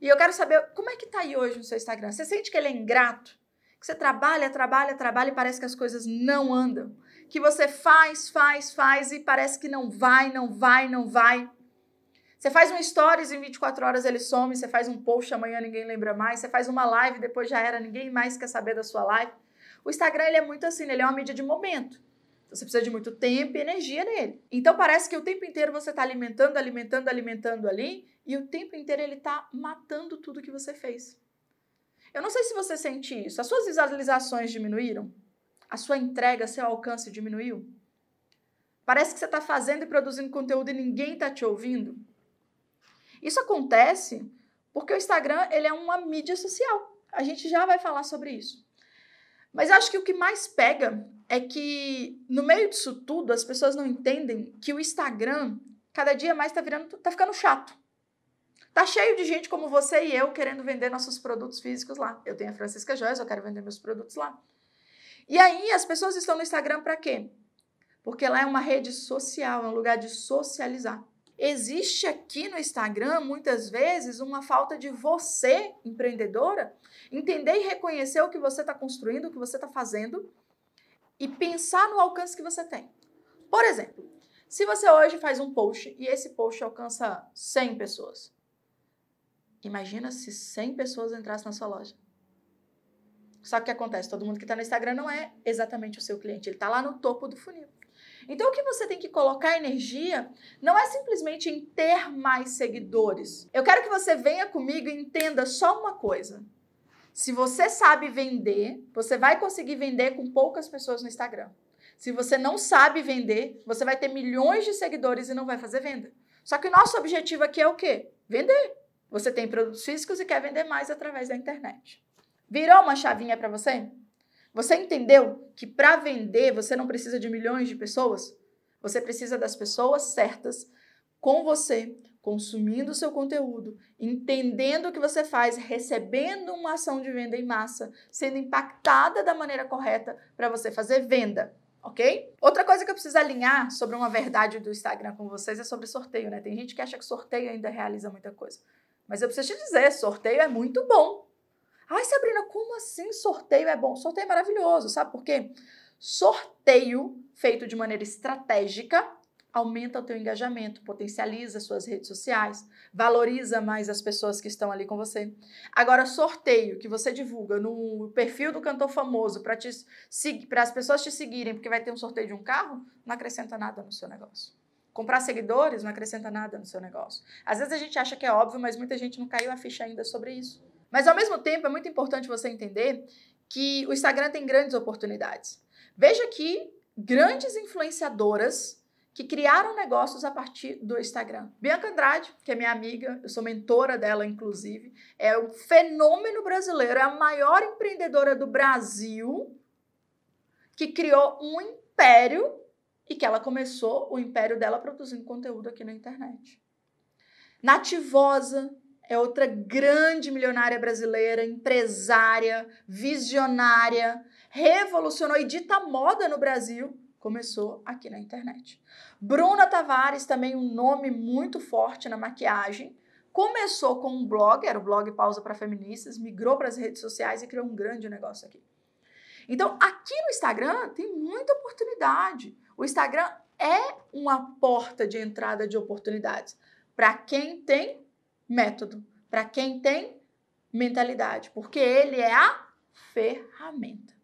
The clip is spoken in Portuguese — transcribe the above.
E eu quero saber como é que tá aí hoje no seu Instagram. Você sente que ele é ingrato? Que você trabalha, trabalha, trabalha e parece que as coisas não andam. Que você faz, faz, faz e parece que não vai, não vai, não vai. Você faz um stories em 24 horas ele some, você faz um post amanhã ninguém lembra mais, você faz uma live depois já era, ninguém mais quer saber da sua live. O Instagram ele é muito assim, ele é uma mídia de momento. Então, você precisa de muito tempo e energia nele. Então parece que o tempo inteiro você está alimentando, alimentando, alimentando ali, e o tempo inteiro ele está matando tudo que você fez. Eu não sei se você sente isso. As suas visualizações diminuíram? A sua entrega, seu alcance diminuiu? Parece que você está fazendo e produzindo conteúdo e ninguém está te ouvindo? Isso acontece porque o Instagram ele é uma mídia social. A gente já vai falar sobre isso. Mas acho que o que mais pega é que no meio disso tudo as pessoas não entendem que o Instagram cada dia mais está virando tá ficando chato. Tá cheio de gente como você e eu querendo vender nossos produtos físicos lá. Eu tenho a Francisca Joias, eu quero vender meus produtos lá. E aí as pessoas estão no Instagram para quê? Porque lá é uma rede social, é um lugar de socializar. Existe aqui no Instagram, muitas vezes, uma falta de você, empreendedora, entender e reconhecer o que você está construindo, o que você está fazendo e pensar no alcance que você tem. Por exemplo, se você hoje faz um post e esse post alcança 100 pessoas, imagina se 100 pessoas entrassem na sua loja. Só o que acontece? Todo mundo que está no Instagram não é exatamente o seu cliente, ele está lá no topo do funil. Então, o que você tem que colocar energia não é simplesmente em ter mais seguidores. Eu quero que você venha comigo e entenda só uma coisa. Se você sabe vender, você vai conseguir vender com poucas pessoas no Instagram. Se você não sabe vender, você vai ter milhões de seguidores e não vai fazer venda. Só que o nosso objetivo aqui é o quê? Vender. Você tem produtos físicos e quer vender mais através da internet. Virou uma chavinha para você? Você entendeu que para vender você não precisa de milhões de pessoas? Você precisa das pessoas certas com você, consumindo o seu conteúdo, entendendo o que você faz, recebendo uma ação de venda em massa, sendo impactada da maneira correta para você fazer venda ok? Outra coisa que eu preciso alinhar sobre uma verdade do Instagram com vocês é sobre sorteio, né? Tem gente que acha que sorteio ainda realiza muita coisa. Mas eu preciso te dizer, sorteio é muito bom. Ai, Sabrina, como assim sorteio é bom? Sorteio é maravilhoso, sabe por quê? Sorteio feito de maneira estratégica aumenta o teu engajamento, potencializa as suas redes sociais, valoriza mais as pessoas que estão ali com você. Agora, sorteio que você divulga no perfil do cantor famoso para as pessoas te seguirem, porque vai ter um sorteio de um carro, não acrescenta nada no seu negócio. Comprar seguidores não acrescenta nada no seu negócio. Às vezes a gente acha que é óbvio, mas muita gente não caiu a ficha ainda sobre isso. Mas ao mesmo tempo é muito importante você entender que o Instagram tem grandes oportunidades. Veja que grandes influenciadoras que criaram negócios a partir do Instagram. Bianca Andrade, que é minha amiga, eu sou mentora dela, inclusive, é um fenômeno brasileiro, é a maior empreendedora do Brasil que criou um império e que ela começou o império dela produzindo conteúdo aqui na internet. Nativosa, é outra grande milionária brasileira, empresária, visionária, revolucionou e dita moda no Brasil. Começou aqui na internet. Bruna Tavares, também um nome muito forte na maquiagem, começou com um blog, era o blog Pausa para Feministas, migrou para as redes sociais e criou um grande negócio aqui. Então, aqui no Instagram tem muita oportunidade. O Instagram é uma porta de entrada de oportunidades para quem tem método para quem tem mentalidade, porque ele é a ferramenta.